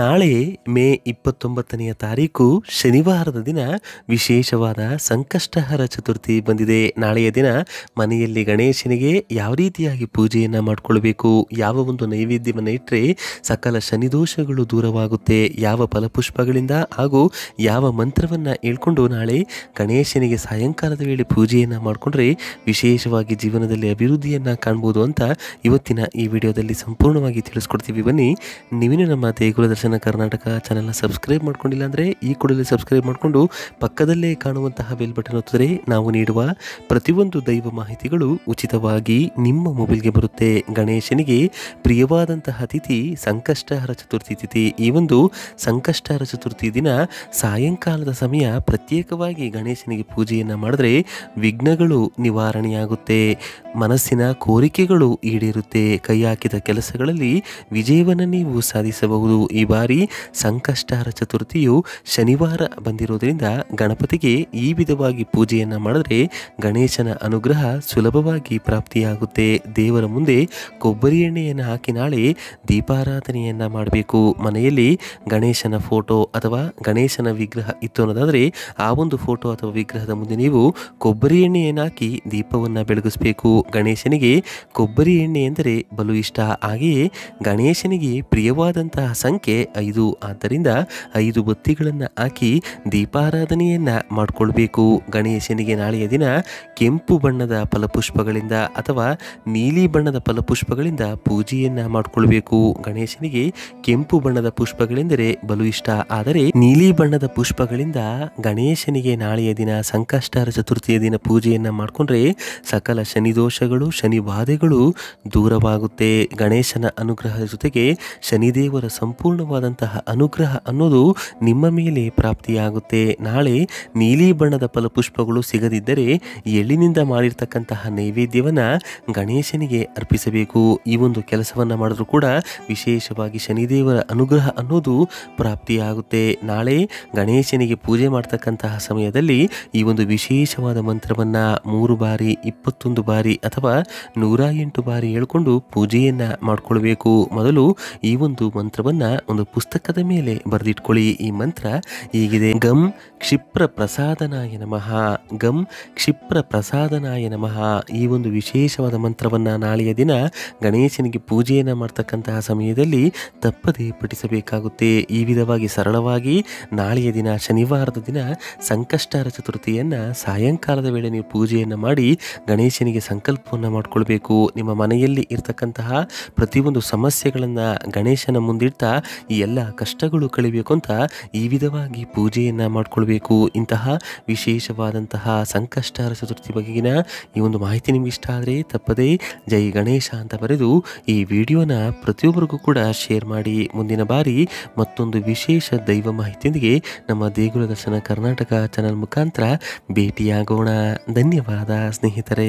ನಾಳೆ ಮೇ ಇಪ್ಪತ್ತೊಂಬತ್ತನೆಯ ತಾರೀಕು ಶನಿವಾರದ ದಿನ ವಿಶೇಷವಾದ ಸಂಕಷ್ಟಹರ ಚತುರ್ಥಿ ಬಂದಿದೆ ನಾಳೆಯ ದಿನ ಮನೆಯಲ್ಲಿ ಗಣೇಶನಿಗೆ ಯಾವ ರೀತಿಯಾಗಿ ಪೂಜೆಯನ್ನು ಮಾಡಿಕೊಳ್ಬೇಕು ಯಾವ ಒಂದು ನೈವೇದ್ಯವನ್ನು ಇಟ್ಟರೆ ಸಕಲ ಶನಿದೋಷಗಳು ದೂರವಾಗುತ್ತೆ ಯಾವ ಫಲಪುಷ್ಪಗಳಿಂದ ಹಾಗೂ ಯಾವ ಮಂತ್ರವನ್ನು ಹೇಳ್ಕೊಂಡು ನಾಳೆ ಗಣೇಶನಿಗೆ ಸಾಯಂಕಾಲದ ವೇಳೆ ಪೂಜೆಯನ್ನು ಮಾಡಿಕೊಂಡ್ರೆ ವಿಶೇಷವಾಗಿ ಜೀವನದಲ್ಲಿ ಅಭಿವೃದ್ಧಿಯನ್ನು ಕಾಣ್ಬೋದು ಅಂತ ಇವತ್ತಿನ ಈ ವಿಡಿಯೋದಲ್ಲಿ ಸಂಪೂರ್ಣವಾಗಿ ತಿಳಿಸ್ಕೊಡ್ತೀವಿ ಬನ್ನಿ ನೀವಿನ ನಮ್ಮ ದೇಗುಲದ ದರ್ಶನ ಕರ್ನಾಟಕ ಚಾನೆಲ್ನ ಸಬ್ಸ್ಕ್ರೈಬ್ ಮಾಡ್ಕೊಂಡಿಲ್ಲ ಅಂದರೆ ಈ ಕೂಡಲೇ ಸಬ್ಸ್ಕ್ರೈಬ್ ಮಾಡಿಕೊಂಡು ಪಕ್ಕದಲ್ಲೇ ಕಾಣುವಂತಹ ಬೆಲ್ ಬಟನ್ ಒತ್ತಿದರೆ ನಾವು ನೀಡುವ ಪ್ರತಿಯೊಂದು ದೈವ ಮಾಹಿತಿಗಳು ಉಚಿತವಾಗಿ ನಿಮ್ಮ ಮೊಬೈಲ್ಗೆ ಬರುತ್ತೆ ಗಣೇಶನಿಗೆ ಪ್ರಿಯವಾದಂತಹ ತಿಥಿ ಸಂಕಷ್ಟಹರ ಚತುರ್ಥಿ ತಿಥಿ ಈ ಒಂದು ಸಂಕಷ್ಟಹರ ಚತುರ್ಥಿ ದಿನ ಸಾಯಂಕಾಲದ ಸಮಯ ಪ್ರತ್ಯೇಕವಾಗಿ ಗಣೇಶನಿಗೆ ಪೂಜೆಯನ್ನು ಮಾಡಿದ್ರೆ ವಿಘ್ನಗಳು ನಿವಾರಣೆಯಾಗುತ್ತೆ ಮನಸ್ಸಿನ ಕೋರಿಕೆಗಳು ಈಡೇರುತ್ತೆ ಕೈ ಹಾಕಿದ ಕೆಲಸಗಳಲ್ಲಿ ವಿಜಯವನ್ನು ನೀವು ಸಾಧಿಸಬಹುದು ಈ ಬಾರಿ ಸಂಕಷ್ಟಹರ ಚತುರ್ಥಿಯು ಶನಿವಾರ ಬಂದಿರೋದರಿಂದ ಗಣಪತಿಗೆ ಈ ವಿಧವಾಗಿ ಪೂಜೆಯನ್ನು ಮಾಡಿದರೆ ಗಣೇಶನ ಅನುಗ್ರಹ ಸುಲಭವಾಗಿ ಪ್ರಾಪ್ತಿಯಾಗುತ್ತೆ ದೇವರ ಮುಂದೆ ಕೊಬ್ಬರಿ ಎಣ್ಣೆಯನ್ನು ಹಾಕಿ ನಾಳೆ ದೀಪಾರಾಧನೆಯನ್ನು ಮಾಡಬೇಕು ಮನೆಯಲ್ಲಿ ಗಣೇಶನ ಫೋಟೋ ಅಥವಾ ಗಣೇಶನ ವಿಗ್ರಹ ಇತ್ತು ಅನ್ನೋದಾದರೆ ಆ ಒಂದು ಫೋಟೋ ಅಥವಾ ವಿಗ್ರಹದ ಮುಂದೆ ನೀವು ಕೊಬ್ಬರಿ ಎಣ್ಣೆಯನ್ನು ಹಾಕಿ ದೀಪವನ್ನು ಬೆಳಗಿಸಬೇಕು ಗಣೇಶನಿಗೆ ಕೊಬ್ಬರಿ ಎಣ್ಣೆ ಎಂದರೆ ಬಲು ಇಷ್ಟ ಹಾಗೆಯೇ ಗಣೇಶನಿಗೆ ಪ್ರಿಯವಾದಂತಹ ಸಂಖ್ಯೆ ಐದು ಆದ್ದರಿಂದ ಐದು ಬತ್ತಿಗಳನ್ನು ಹಾಕಿ ದೀಪಾರಾಧನೆಯನ್ನ ಮಾಡಿಕೊಳ್ಬೇಕು ಗಣೇಶನಿಗೆ ನಾಳೆಯ ದಿನ ಕೆಂಪು ಬಣ್ಣದ ಫಲಪುಷ್ಪಗಳಿಂದ ಅಥವಾ ನೀಲಿ ಬಣ್ಣದ ಫಲಪುಷ್ಪಗಳಿಂದ ಪೂಜೆಯನ್ನ ಮಾಡಿಕೊಳ್ಬೇಕು ಗಣೇಶನಿಗೆ ಕೆಂಪು ಬಣ್ಣದ ಪುಷ್ಪಗಳೆಂದರೆ ಬಲು ಇಷ್ಟ ಆದರೆ ನೀಲಿ ಬಣ್ಣದ ಪುಷ್ಪಗಳಿಂದ ಗಣೇಶನಿಗೆ ನಾಳೆಯ ದಿನ ಸಂಕಷ್ಟರ ಚತುರ್ಥಿಯ ದಿನ ಪೂಜೆಯನ್ನ ಮಾಡಿಕೊಂಡ್ರೆ ಸಕಲ ಶನಿ ದೋಷಗಳು ಶನಿ ಬಾಧೆಗಳು ದೂರವಾಗುತ್ತೆ ಗಣೇಶನ ಅನುಗ್ರಹದ ಜೊತೆಗೆ ಶನಿದೇವರ ಸಂಪೂರ್ಣ ಅಪಾರವಾದಂತಹ ಅನುಗ್ರಹ ಅನ್ನೋದು ನಿಮ್ಮ ಮೇಲೆ ಪ್ರಾಪ್ತಿಯಾಗುತ್ತೆ ನಾಳೆ ನೀಲಿ ಬಣ್ಣದ ಫಲಪುಷ್ಪಗಳು ಸಿಗದಿದ್ದರೆ ಎಳ್ಳಿನಿಂದ ಮಾಡಿರ್ತಕ್ಕಂತಹ ನೈವೇದ್ಯವನ್ನು ಗಣೇಶನಿಗೆ ಅರ್ಪಿಸಬೇಕು ಈ ಒಂದು ಕೆಲಸವನ್ನು ಮಾಡಿದ್ರು ಕೂಡ ವಿಶೇಷವಾಗಿ ಶನಿದೇವರ ಅನುಗ್ರಹ ಅನ್ನೋದು ಪ್ರಾಪ್ತಿಯಾಗುತ್ತೆ ನಾಳೆ ಗಣೇಶನಿಗೆ ಪೂಜೆ ಮಾಡ್ತಕ್ಕಂತಹ ಸಮಯದಲ್ಲಿ ಈ ಒಂದು ವಿಶೇಷವಾದ ಮಂತ್ರವನ್ನು ಮೂರು ಬಾರಿ ಇಪ್ಪತ್ತೊಂದು ಬಾರಿ ಅಥವಾ ನೂರ ಎಂಟು ಬಾರಿ ಹೇಳ್ಕೊಂಡು ಪೂಜೆಯನ್ನು ಮಾಡಿಕೊಳ್ಬೇಕು ಮೊದಲು ಈ ಒಂದು ಮಂತ್ರವನ್ನು ಒಂದು ಪುಸ್ತಕದ ಮೇಲೆ ಬರೆದಿಟ್ಕೊಳ್ಳಿ ಈ ಮಂತ್ರ ಈಗಿದೆ ಗಮ್ ಕ್ಷಿಪ್ರ ಪ್ರಸಾದನಾಯ ನಮಃ ಗಮ್ ಕ್ಷಿಪ್ರ ಪ್ರಸಾದನಾಯ ನಮಃ ಈ ಒಂದು ವಿಶೇಷವಾದ ಮಂತ್ರವನ್ನು ನಾಳೆಯ ದಿನ ಗಣೇಶನಿಗೆ ಪೂಜೆಯನ್ನು ಮಾಡ್ತಕ್ಕಂತಹ ಸಮಯದಲ್ಲಿ ತಪ್ಪದೇ ಪಠಿಸಬೇಕಾಗುತ್ತೆ ಈ ವಿಧವಾಗಿ ಸರಳವಾಗಿ ನಾಳೆಯ ದಿನ ಶನಿವಾರದ ದಿನ ಸಂಕಷ್ಟರ ಚತುರ್ಥಿಯನ್ನು ಸಾಯಂಕಾಲದ ವೇಳೆ ನೀವು ಪೂಜೆಯನ್ನು ಮಾಡಿ ಗಣೇಶನಿಗೆ ಸಂಕಲ್ಪವನ್ನು ಮಾಡಿಕೊಳ್ಬೇಕು ನಿಮ್ಮ ಮನೆಯಲ್ಲಿ ಇರತಕ್ಕಂತಹ ಪ್ರತಿಯೊಂದು ಸಮಸ್ಯೆಗಳನ್ನು ಗಣೇಶನ ಮುಂದಿಡ್ತಾ ಈ ಎಲ್ಲ ಕಷ್ಟಗಳು ಕಳಿಬೇಕು ಅಂತ ಈ ವಿಧವಾಗಿ ಪೂಜೆಯನ್ನು ಮಾಡಿಕೊಳ್ಬೇಕು ಇಂತಹ ವಿಶೇಷವಾದಂತಹ ಸಂಕಷ್ಟರ ಚತುರ್ಥಿ ಬಗೆಗಿನ ಈ ಒಂದು ಮಾಹಿತಿ ನಿಮ್ಗೆ ಇಷ್ಟ ಆದರೆ ತಪ್ಪದೇ ಜೈ ಗಣೇಶ ಅಂತ ಬರೆದು ಈ ವಿಡಿಯೋನ ಪ್ರತಿಯೊಬ್ಬರಿಗೂ ಕೂಡ ಶೇರ್ ಮಾಡಿ ಮುಂದಿನ ಬಾರಿ ಮತ್ತೊಂದು ವಿಶೇಷ ದೈವ ಮಾಹಿತಿಯೊಂದಿಗೆ ನಮ್ಮ ದೇಗುಲ ದರ್ಶನ ಕರ್ನಾಟಕ ಚಾನಲ್ ಮುಖಾಂತರ ಭೇಟಿಯಾಗೋಣ ಧನ್ಯವಾದ ಸ್ನೇಹಿತರೆ